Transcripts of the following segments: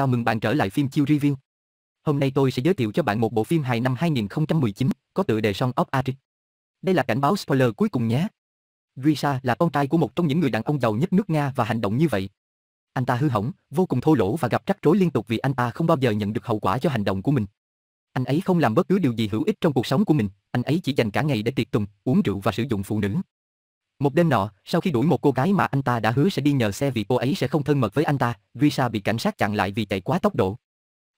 Chào mừng bạn trở lại phim chiêu review. Hôm nay tôi sẽ giới thiệu cho bạn một bộ phim hài năm 2019 có tựa đề Song of Ari. Đây là cảnh báo spoiler cuối cùng nhé. Grisha là con trai của một trong những người đàn ông giàu nhất nước Nga và hành động như vậy. Anh ta hư hỏng, vô cùng thô lỗ và gặp rắc rối liên tục vì anh ta không bao giờ nhận được hậu quả cho hành động của mình. Anh ấy không làm bất cứ điều gì hữu ích trong cuộc sống của mình, anh ấy chỉ dành cả ngày để tiệc tùng, uống rượu và sử dụng phụ nữ. Một đêm nọ, sau khi đuổi một cô gái mà anh ta đã hứa sẽ đi nhờ xe vì cô ấy sẽ không thân mật với anh ta, Risa bị cảnh sát chặn lại vì chạy quá tốc độ.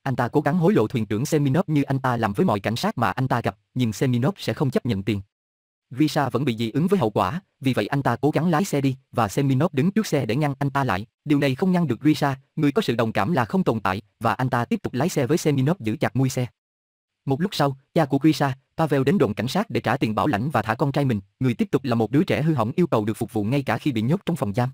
Anh ta cố gắng hối lộ thuyền trưởng Seminov như anh ta làm với mọi cảnh sát mà anh ta gặp, nhưng Seminov sẽ không chấp nhận tiền. Risa vẫn bị dị ứng với hậu quả, vì vậy anh ta cố gắng lái xe đi và Seminov đứng trước xe để ngăn anh ta lại. Điều này không ngăn được Risa, người có sự đồng cảm là không tồn tại và anh ta tiếp tục lái xe với Seminov giữ chặt mui xe. Một lúc sau, cha của Krisa, Pavel đến đồn cảnh sát để trả tiền bảo lãnh và thả con trai mình, người tiếp tục là một đứa trẻ hư hỏng yêu cầu được phục vụ ngay cả khi bị nhốt trong phòng giam.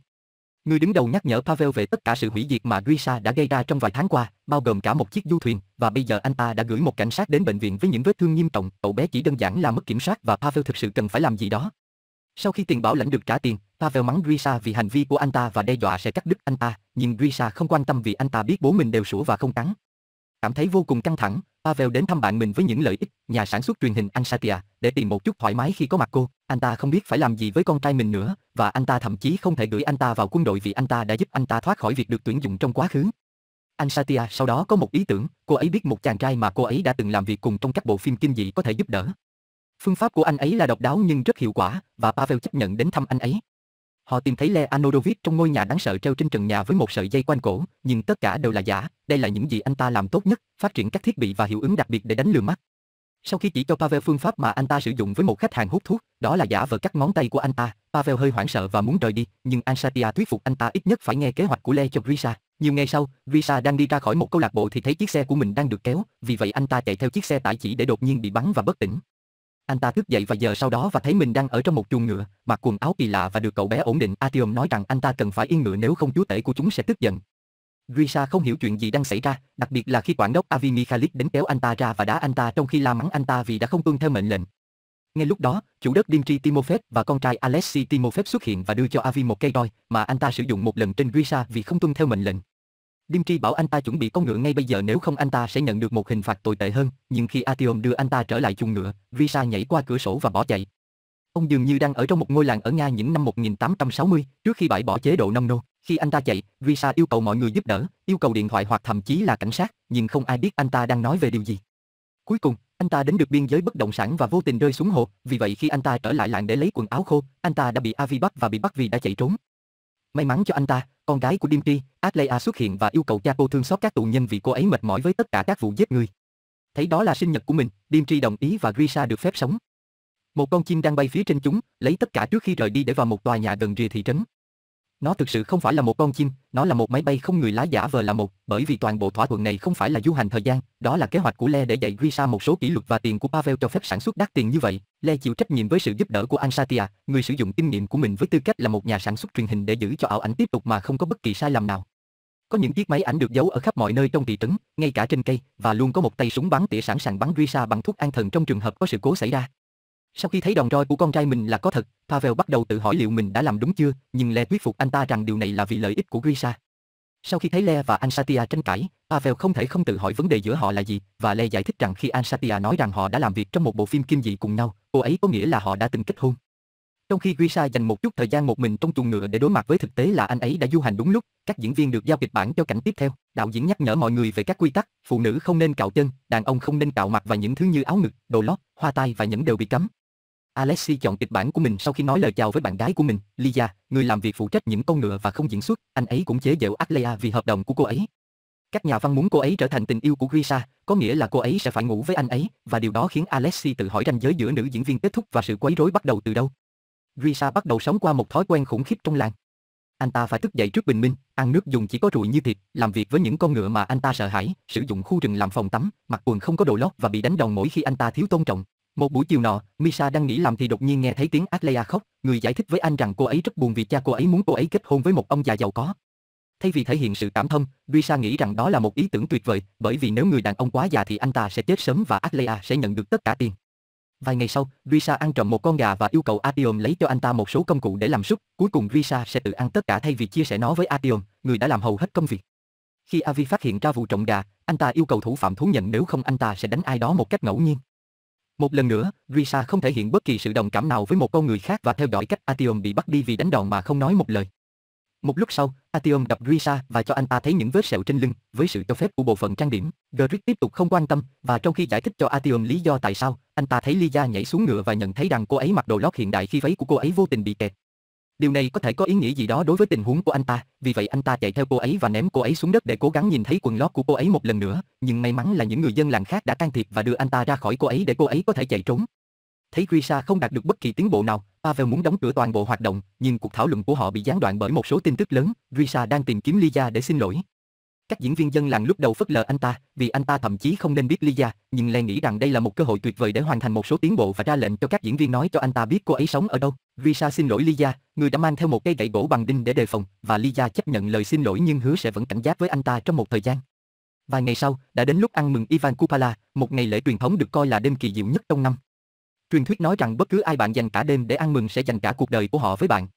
Người đứng đầu nhắc nhở Pavel về tất cả sự hủy diệt mà Grisa đã gây ra trong vài tháng qua, bao gồm cả một chiếc du thuyền, và bây giờ anh ta đã gửi một cảnh sát đến bệnh viện với những vết thương nghiêm trọng, cậu bé chỉ đơn giản là mất kiểm soát và Pavel thực sự cần phải làm gì đó. Sau khi tiền bảo lãnh được trả tiền, Pavel mắng Grisa vì hành vi của anh ta và đe dọa sẽ cắt đứt anh ta, nhưng Grisa không quan tâm vì anh ta biết bố mình đều sủa và không cắn. Cảm thấy vô cùng căng thẳng, Pavel đến thăm bạn mình với những lợi ích, nhà sản xuất truyền hình Ansatia, để tìm một chút thoải mái khi có mặt cô. Anh ta không biết phải làm gì với con trai mình nữa, và anh ta thậm chí không thể gửi anh ta vào quân đội vì anh ta đã giúp anh ta thoát khỏi việc được tuyển dụng trong quá khứ. Ansatia sau đó có một ý tưởng, cô ấy biết một chàng trai mà cô ấy đã từng làm việc cùng trong các bộ phim kinh dị có thể giúp đỡ. Phương pháp của anh ấy là độc đáo nhưng rất hiệu quả, và Pavel chấp nhận đến thăm anh ấy. Họ tìm thấy Le Anodovic trong ngôi nhà đáng sợ treo trên trần nhà với một sợi dây quanh cổ, nhưng tất cả đều là giả, đây là những gì anh ta làm tốt nhất, phát triển các thiết bị và hiệu ứng đặc biệt để đánh lừa mắt. Sau khi chỉ cho Pavel phương pháp mà anh ta sử dụng với một khách hàng hút thuốc, đó là giả vờ cắt ngón tay của anh ta, Pavel hơi hoảng sợ và muốn rời đi, nhưng Ansatia thuyết phục anh ta ít nhất phải nghe kế hoạch của Le cho Grisa. Nhiều ngày sau, Grisa đang đi ra khỏi một câu lạc bộ thì thấy chiếc xe của mình đang được kéo, vì vậy anh ta chạy theo chiếc xe tải chỉ để đột nhiên bị bắn và bất tỉnh. Anh ta thức dậy vài giờ sau đó và thấy mình đang ở trong một chuồng ngựa, mặc quần áo kỳ lạ và được cậu bé ổn định. Atium nói rằng anh ta cần phải yên ngựa nếu không chúa tể của chúng sẽ tức giận. Grisha không hiểu chuyện gì đang xảy ra, đặc biệt là khi quản đốc Avi Mikhailik đến kéo anh ta ra và đá anh ta trong khi la mắng anh ta vì đã không tuân theo mệnh lệnh. Ngay lúc đó, chủ đất Dimitri Timofev và con trai Alexei Timofev xuất hiện và đưa cho Avi một cây roi mà anh ta sử dụng một lần trên Grisha vì không tuân theo mệnh lệnh. Lim Tri bảo anh ta chuẩn bị con ngựa ngay bây giờ nếu không anh ta sẽ nhận được một hình phạt tồi tệ hơn, nhưng khi Atium đưa anh ta trở lại chuồng ngựa, Visa nhảy qua cửa sổ và bỏ chạy. Ông dường như đang ở trong một ngôi làng ở Nga những năm 1860, trước khi bãi bỏ chế độ nông nô. Khi anh ta chạy, Visa yêu cầu mọi người giúp đỡ, yêu cầu điện thoại hoặc thậm chí là cảnh sát, nhưng không ai biết anh ta đang nói về điều gì. Cuối cùng, anh ta đến được biên giới bất động sản và vô tình rơi xuống hồ, vì vậy khi anh ta trở lại làng để lấy quần áo khô, anh ta đã bị Avi bắt và bị bắt vì đã chạy trốn. May mắn cho anh ta, con gái của Dimitri, Atlea xuất hiện và yêu cầu cha cô thương xót các tù nhân vì cô ấy mệt mỏi với tất cả các vụ giết người. Thấy đó là sinh nhật của mình, Dimitri đồng ý và Grisha được phép sống. Một con chim đang bay phía trên chúng, lấy tất cả trước khi rời đi để vào một tòa nhà gần rìa thị trấn. Nó thực sự không phải là một con chim, nó là một máy bay không người lái giả vờ là một, bởi vì toàn bộ thỏa thuận này không phải là du hành thời gian, đó là kế hoạch của Le để dạy Grisha một số kỷ luật và tiền của Pavel cho phép sản xuất đắt tiền như vậy. Le chịu trách nhiệm với sự giúp đỡ của Ansatia, người sử dụng kinh nghiệm của mình với tư cách là một nhà sản xuất truyền hình để giữ cho ảo ảnh tiếp tục mà không có bất kỳ sai lầm nào. Có những chiếc máy ảnh được giấu ở khắp mọi nơi trong thị trấn, ngay cả trên cây, và luôn có một tay súng bắn tỉa sẵn sàng bắn Grisha bằng thuốc an thần trong trường hợp có sự cố xảy ra. Sau khi thấy đòn roi của con trai mình là có thật, Pavel bắt đầu tự hỏi liệu mình đã làm đúng chưa, nhưng Le thuyết phục anh ta rằng điều này là vì lợi ích của Grisha. Sau khi thấy Le và Ansatia tranh cãi, Pavel không thể không tự hỏi vấn đề giữa họ là gì, và Le giải thích rằng khi Ansatia nói rằng họ đã làm việc trong một bộ phim kim dị cùng nhau, cô ấy có nghĩa là họ đã từng kết hôn. Trong khi Risa dành một chút thời gian một mình trong chuồng ngựa để đối mặt với thực tế là anh ấy đã du hành đúng lúc, các diễn viên được giao kịch bản cho cảnh tiếp theo, đạo diễn nhắc nhở mọi người về các quy tắc, phụ nữ không nên cạo chân, đàn ông không nên cạo mặt và những thứ như áo ngực, đồ lót, hoa tai và nhẫn đều bị cấm. Alexi chọn kịch bản của mình sau khi nói lời chào với bạn gái của mình, Lia, người làm việc phụ trách những con ngựa và không diễn xuất, anh ấy cũng chế giễu Atlea vì hợp đồng của cô ấy. Các nhà văn muốn cô ấy trở thành tình yêu của Risa, có nghĩa là cô ấy sẽ phải ngủ với anh ấy, và điều đó khiến Alexi tự hỏi ranh giới giữa nữ diễn viên kết thúc và sự quấy rối bắt đầu từ đâu. Risa bắt đầu sống qua một thói quen khủng khiếp trong làng. Anh ta phải thức dậy trước bình minh, ăn nước dùng chỉ có ruồi như thịt, làm việc với những con ngựa mà anh ta sợ hãi, sử dụng khu rừng làm phòng tắm, mặc quần không có đồ lót và bị đánh đòn mỗi khi anh ta thiếu tôn trọng. Một buổi chiều nọ, Misa đang nghĩ làm thì đột nhiên nghe thấy tiếng Atleya khóc, người giải thích với anh rằng cô ấy rất buồn vì cha cô ấy muốn cô ấy kết hôn với một ông già giàu có. Thay vì thể hiện sự cảm thông, Risa nghĩ rằng đó là một ý tưởng tuyệt vời, bởi vì nếu người đàn ông quá già thì anh ta sẽ chết sớm và Atleya sẽ nhận được tất cả tiền. Vài ngày sau, Risa ăn trộm một con gà và yêu cầu Atium lấy cho anh ta một số công cụ để làm súp, cuối cùng Risa sẽ tự ăn tất cả thay vì chia sẻ nó với Atium, người đã làm hầu hết công việc. Khi Avi phát hiện ra vụ trộm gà, anh ta yêu cầu thủ phạm thú nhận nếu không anh ta sẽ đánh ai đó một cách ngẫu nhiên. Một lần nữa, Risa không thể hiện bất kỳ sự đồng cảm nào với một con người khác và theo dõi cách Atium bị bắt đi vì đánh đòn mà không nói một lời. Một lúc sau, Atium đập Risa và cho anh ta thấy những vết sẹo trên lưng, với sự cho phép của bộ phận trang điểm. Grit tiếp tục không quan tâm, và trong khi giải thích cho Atium lý do tại sao, anh ta thấy Lya nhảy xuống ngựa và nhận thấy rằng cô ấy mặc đồ lót hiện đại khi váy của cô ấy vô tình bị kẹt. Điều này có thể có ý nghĩa gì đó đối với tình huống của anh ta, vì vậy anh ta chạy theo cô ấy và ném cô ấy xuống đất để cố gắng nhìn thấy quần lót của cô ấy một lần nữa, nhưng may mắn là những người dân làng khác đã can thiệp và đưa anh ta ra khỏi cô ấy để cô ấy có thể chạy trốn. Thấy Risa không đạt được bất kỳ tiến bộ nào, Pavel muốn đóng cửa toàn bộ hoạt động, nhưng cuộc thảo luận của họ bị gián đoạn bởi một số tin tức lớn, Risa đang tìm kiếm Lya để xin lỗi. Các diễn viên dân làng lúc đầu phớt lờ anh ta, vì anh ta thậm chí không nên biết Lya, nhưng lại nghĩ rằng đây là một cơ hội tuyệt vời để hoàn thành một số tiến bộ và ra lệnh cho các diễn viên nói cho anh ta biết cô ấy sống ở đâu. Risa xin lỗi Lya, người đã mang theo một cây gậy gỗ bằng đinh để đề phòng, và Lya chấp nhận lời xin lỗi nhưng hứa sẽ vẫn cảnh giác với anh ta trong một thời gian. Vài ngày sau, đã đến lúc ăn mừng Ivan Kupala, một ngày lễ truyền thống được coi là đêm kỳ diệu nhất trong năm. Truyền thuyết nói rằng bất cứ ai bạn dành cả đêm để ăn mừng sẽ dành cả cuộc đời của họ với bạn.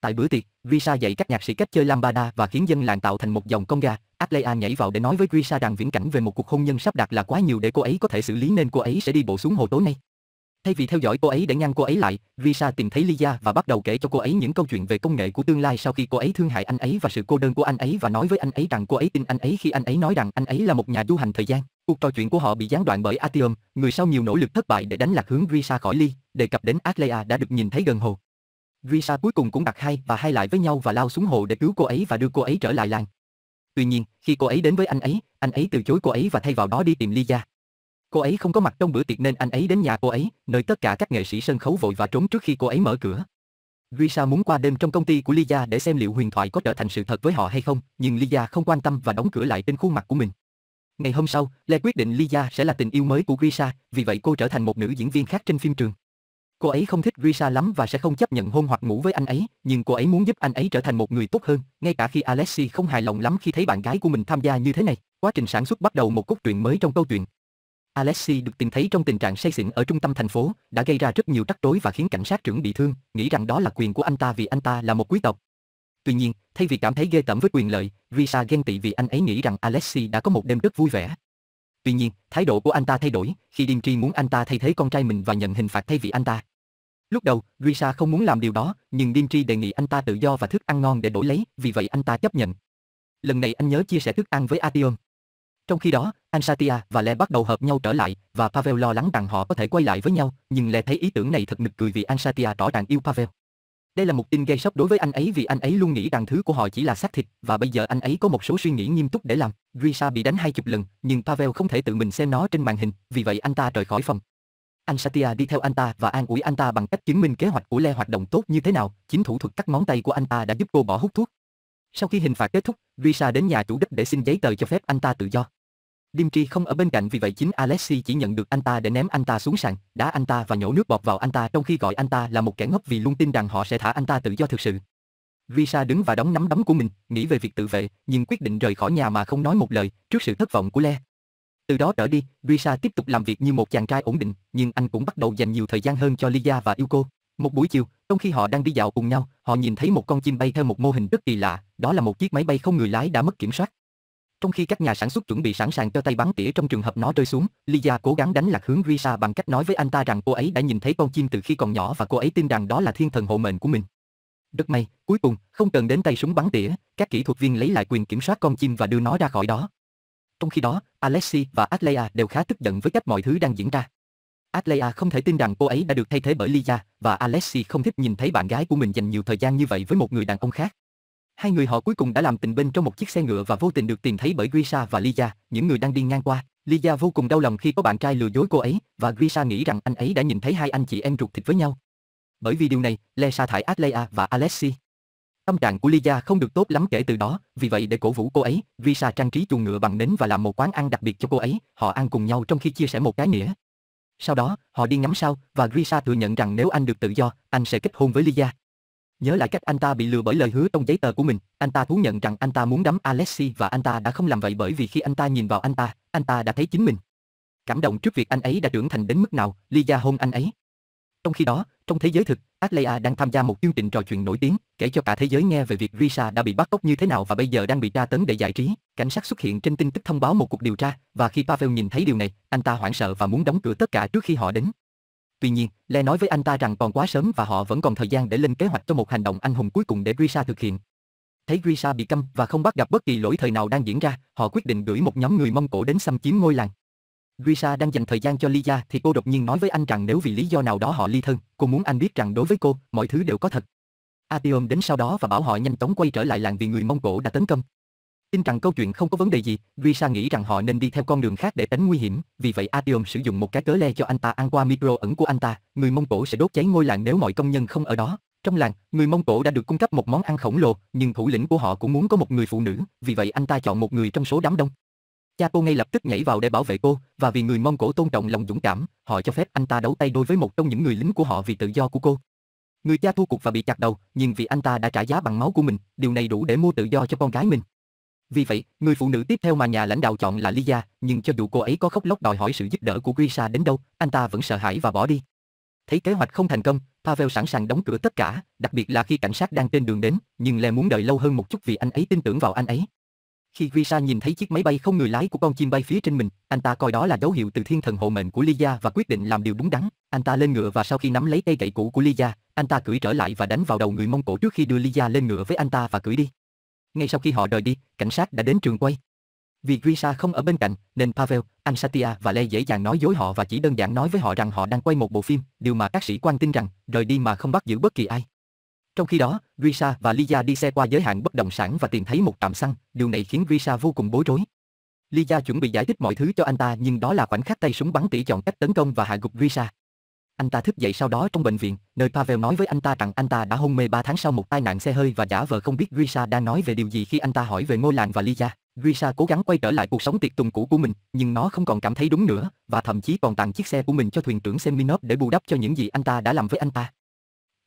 Tại bữa tiệc, Visa dạy các nhạc sĩ cách chơi lambada và khiến dân làng tạo thành một dòng conga. Atlea nhảy vào để nói với Visa rằng viễn cảnh về một cuộc hôn nhân sắp đặt là quá nhiều để cô ấy có thể xử lý nên cô ấy sẽ đi bộ xuống hồ tối nay. Thay vì theo dõi cô ấy để ngăn cô ấy lại, Visa tìm thấy Lia và bắt đầu kể cho cô ấy những câu chuyện về công nghệ của tương lai sau khi cô ấy thương hại anh ấy và sự cô đơn của anh ấy và nói với anh ấy rằng cô ấy tin anh ấy khi anh ấy nói rằng anh ấy là một nhà du hành thời gian. Cuộc trò chuyện của họ bị gián đoạn bởi Atium, người sau nhiều nỗ lực thất bại để đánh lạc hướng Visa khỏi Ly, đề cập đến Atlea đã được nhìn thấy gần hồ. Visa cuối cùng cũng đặt hai và hai lại với nhau và lao xuống hồ để cứu cô ấy và đưa cô ấy trở lại làng. Tuy nhiên, khi cô ấy đến với anh ấy, anh ấy từ chối cô ấy và thay vào đó đi tìm Lia. Cô ấy không có mặt trong bữa tiệc nên anh ấy đến nhà cô ấy, nơi tất cả các nghệ sĩ sân khấu vội và trốn trước khi cô ấy mở cửa. Luisa muốn qua đêm trong công ty của Lia để xem liệu huyền thoại có trở thành sự thật với họ hay không, nhưng Lia không quan tâm và đóng cửa lại trên khuôn mặt của mình. Ngày hôm sau, Lê quyết định Lia sẽ là tình yêu mới của Grisha, vì vậy cô trở thành một nữ diễn viên khác trên phim trường. Cô ấy không thích Grisha lắm và sẽ không chấp nhận hôn hoặc ngủ với anh ấy, nhưng cô ấy muốn giúp anh ấy trở thành một người tốt hơn, ngay cả khi Alexi không hài lòng lắm khi thấy bạn gái của mình tham gia như thế này. Quá trình sản xuất bắt đầu một cốt truyện mới trong câu chuyện, Alexi được tìm thấy trong tình trạng say xỉn ở trung tâm thành phố, đã gây ra rất nhiều rắc rối và khiến cảnh sát trưởng bị thương, nghĩ rằng đó là quyền của anh ta vì anh ta là một quý tộc. Tuy nhiên, thay vì cảm thấy ghê tởm với quyền lợi, Risa ghen tị vì anh ấy nghĩ rằng Alexi đã có một đêm rất vui vẻ. Tuy nhiên, thái độ của anh ta thay đổi, khi Dimitri muốn anh ta thay thế con trai mình và nhận hình phạt thay vì anh ta. Lúc đầu, Risa không muốn làm điều đó, nhưng Dimitri đề nghị anh ta tự do và thức ăn ngon để đổi lấy, vì vậy anh ta chấp nhận. Lần này anh nhớ chia sẻ thức ăn với Atium. Trong khi đó, Ansatia và Le bắt đầu hợp nhau trở lại, và Pavel lo lắng rằng họ có thể quay lại với nhau, nhưng Le thấy ý tưởng này thật nực cười vì Ansatia rõ ràng yêu Pavel. Đây là một tin gây sốc đối với anh ấy vì anh ấy luôn nghĩ rằng thứ của họ chỉ là xác thịt và bây giờ anh ấy có một số suy nghĩ nghiêm túc để làm. Grisha bị đánh hai chục lần, nhưng Pavel không thể tự mình xem nó trên màn hình, vì vậy anh ta rời khỏi phòng. Anh đi theo anh ta và an ủi anh ta bằng cách chứng minh kế hoạch của Le hoạt động tốt như thế nào, chính thủ thuật cắt ngón tay của anh ta đã giúp cô bỏ hút thuốc. Sau khi hình phạt kết thúc, Grisha đến nhà chủ đất để xin giấy tờ cho phép anh ta tự do. Dimitri không ở bên cạnh vì vậy chính Alexi chỉ nhận được anh ta để ném anh ta xuống sàn, đá anh ta và nhổ nước bọt vào anh ta trong khi gọi anh ta là một kẻ ngốc vì luôn tin rằng họ sẽ thả anh ta tự do thực sự. Risa đứng và đóng nắm đấm của mình, nghĩ về việc tự vệ, nhưng quyết định rời khỏi nhà mà không nói một lời, trước sự thất vọng của Le. Từ đó trở đi, Risa tiếp tục làm việc như một chàng trai ổn định, nhưng anh cũng bắt đầu dành nhiều thời gian hơn cho Lia và Yuko. Một buổi chiều, trong khi họ đang đi dạo cùng nhau, họ nhìn thấy một con chim bay theo một mô hình rất kỳ lạ, đó là một chiếc máy bay không người lái đã mất kiểm soát. Trong khi các nhà sản xuất chuẩn bị sẵn sàng cho tay bắn tỉa trong trường hợp nó rơi xuống, Lia cố gắng đánh lạc hướng Risa bằng cách nói với anh ta rằng cô ấy đã nhìn thấy con chim từ khi còn nhỏ và cô ấy tin rằng đó là thiên thần hộ mệnh của mình. Rất may, cuối cùng, không cần đến tay súng bắn tỉa, các kỹ thuật viên lấy lại quyền kiểm soát con chim và đưa nó ra khỏi đó. Trong khi đó, Alexi và Atleia đều khá tức giận với cách mọi thứ đang diễn ra. Atleia không thể tin rằng cô ấy đã được thay thế bởi Lia, và Alexi không thích nhìn thấy bạn gái của mình dành nhiều thời gian như vậy với một người đàn ông khác hai người họ cuối cùng đã làm tình bên trong một chiếc xe ngựa và vô tình được tìm thấy bởi Grisha và Liza, những người đang đi ngang qua. Liza vô cùng đau lòng khi có bạn trai lừa dối cô ấy, và Grisha nghĩ rằng anh ấy đã nhìn thấy hai anh chị em ruột thịt với nhau. Bởi vì điều này, Le sa thải Adlea và Alexi. Tâm trạng của Liza không được tốt lắm kể từ đó, vì vậy để cổ vũ cô ấy, Grisha trang trí chuồng ngựa bằng nến và làm một quán ăn đặc biệt cho cô ấy, họ ăn cùng nhau trong khi chia sẻ một cái nĩa. Sau đó, họ đi ngắm sao, và Grisha thừa nhận rằng nếu anh được tự do, anh sẽ kết hôn với Liza. Nhớ lại cách anh ta bị lừa bởi lời hứa trong giấy tờ của mình, anh ta thú nhận rằng anh ta muốn đắm Alexi và anh ta đã không làm vậy bởi vì khi anh ta nhìn vào anh ta, anh ta đã thấy chính mình. Cảm động trước việc anh ấy đã trưởng thành đến mức nào, Lya hôn anh ấy. Trong khi đó, trong thế giới thực, Adlea đang tham gia một chương trình trò chuyện nổi tiếng, kể cho cả thế giới nghe về việc Risa đã bị bắt cóc như thế nào và bây giờ đang bị tra tấn để giải trí. Cảnh sát xuất hiện trên tin tức thông báo một cuộc điều tra, và khi Pavel nhìn thấy điều này, anh ta hoảng sợ và muốn đóng cửa tất cả trước khi họ đến. Tuy nhiên, Le nói với anh ta rằng còn quá sớm và họ vẫn còn thời gian để lên kế hoạch cho một hành động anh hùng cuối cùng để Grisha thực hiện. Thấy Grisha bị câm và không bắt gặp bất kỳ lỗi thời nào đang diễn ra, họ quyết định gửi một nhóm người Mông Cổ đến xâm chiếm ngôi làng. Grisha đang dành thời gian cho Lya thì cô đột nhiên nói với anh rằng nếu vì lý do nào đó họ ly thân, cô muốn anh biết rằng đối với cô, mọi thứ đều có thật. Atium đến sau đó và bảo họ nhanh chóng quay trở lại làng vì người Mông Cổ đã tấn công. Tin rằng câu chuyện không có vấn đề gì, Risa nghĩ rằng họ nên đi theo con đường khác để tránh nguy hiểm, vì vậy Atium sử dụng một cái cớ le cho anh ta ăn qua micro ẩn của anh ta, người Mông Cổ sẽ đốt cháy ngôi làng nếu mọi công nhân không ở đó. Trong làng, người Mông Cổ đã được cung cấp một món ăn khổng lồ, nhưng thủ lĩnh của họ cũng muốn có một người phụ nữ, vì vậy anh ta chọn một người trong số đám đông. Cha cô ngay lập tức nhảy vào để bảo vệ cô, và vì người Mông Cổ tôn trọng lòng dũng cảm, họ cho phép anh ta đấu tay đôi với một trong những người lính của họ vì tự do của cô. Người cha thua cuộc và bị chặt đầu, nhưng vì anh ta đã trả giá bằng máu của mình, điều này đủ để mua tự do cho con gái mình. Vì vậy, người phụ nữ tiếp theo mà nhà lãnh đạo chọn là Lia, nhưng cho dù cô ấy có khóc lóc đòi hỏi sự giúp đỡ của Grisha đến đâu, anh ta vẫn sợ hãi và bỏ đi. Thấy kế hoạch không thành công, Pavel sẵn sàng đóng cửa tất cả, đặc biệt là khi cảnh sát đang trên đường đến, nhưng Lê muốn đợi lâu hơn một chút vì anh ấy tin tưởng vào anh ấy. Khi Grisha nhìn thấy chiếc máy bay không người lái của con chim bay phía trên mình, anh ta coi đó là dấu hiệu từ thiên thần hộ mệnh của Lia và quyết định làm điều đúng đắn. Anh ta lên ngựa và sau khi nắm lấy cây gậy cũ của Lia, anh ta cưỡi trở lại và đánh vào đầu người Mông Cổ trước khi đưa Lia lên ngựa với anh ta và cưỡi đi. Ngay sau khi họ rời đi, cảnh sát đã đến trường quay. Vì Grisha không ở bên cạnh, nên Pavel, Ansatia và Lê dễ dàng nói dối họ và chỉ đơn giản nói với họ rằng họ đang quay một bộ phim, điều mà các sĩ quan tin rằng, rời đi mà không bắt giữ bất kỳ ai. Trong khi đó, Grisha và Liza đi xe qua giới hạn bất động sản và tìm thấy một trạm xăng, điều này khiến Grisha vô cùng bối rối. Liza chuẩn bị giải thích mọi thứ cho anh ta nhưng đó là khoảnh khắc tay súng bắn tỉ chọn cách tấn công và hạ gục Grisha. Anh ta thức dậy sau đó trong bệnh viện, nơi Pavel nói với anh ta rằng anh ta đã hôn mê 3 tháng sau một tai nạn xe hơi và giả vờ không biết Grisha đang nói về điều gì khi anh ta hỏi về ngôi làng và Lisa. Grisha cố gắng quay trở lại cuộc sống tiệc tùng cũ của mình, nhưng nó không còn cảm thấy đúng nữa, và thậm chí còn tặng chiếc xe của mình cho thuyền trưởng Seminov để bù đắp cho những gì anh ta đã làm với anh ta.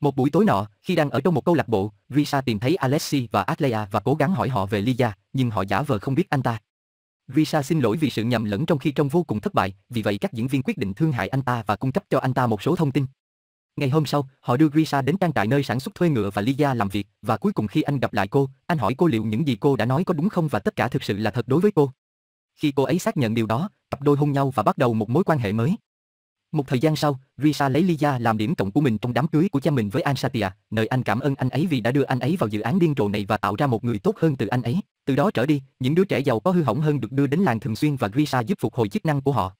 Một buổi tối nọ, khi đang ở trong một câu lạc bộ, Grisha tìm thấy Alexi và Atleya và cố gắng hỏi họ về Lisa, nhưng họ giả vờ không biết anh ta. Visa xin lỗi vì sự nhầm lẫn trong khi trông vô cùng thất bại, vì vậy các diễn viên quyết định thương hại anh ta và cung cấp cho anh ta một số thông tin. Ngày hôm sau, họ đưa Risa đến trang trại nơi sản xuất thuê ngựa và Liza làm việc, và cuối cùng khi anh gặp lại cô, anh hỏi cô liệu những gì cô đã nói có đúng không và tất cả thực sự là thật đối với cô. Khi cô ấy xác nhận điều đó, cặp đôi hôn nhau và bắt đầu một mối quan hệ mới. Một thời gian sau, Risa lấy Lia làm điểm cộng của mình trong đám cưới của cha mình với Ansatia, nơi anh cảm ơn anh ấy vì đã đưa anh ấy vào dự án điên rồ này và tạo ra một người tốt hơn từ anh ấy. Từ đó trở đi, những đứa trẻ giàu có hư hỏng hơn được đưa đến làng thường xuyên và Risa giúp phục hồi chức năng của họ.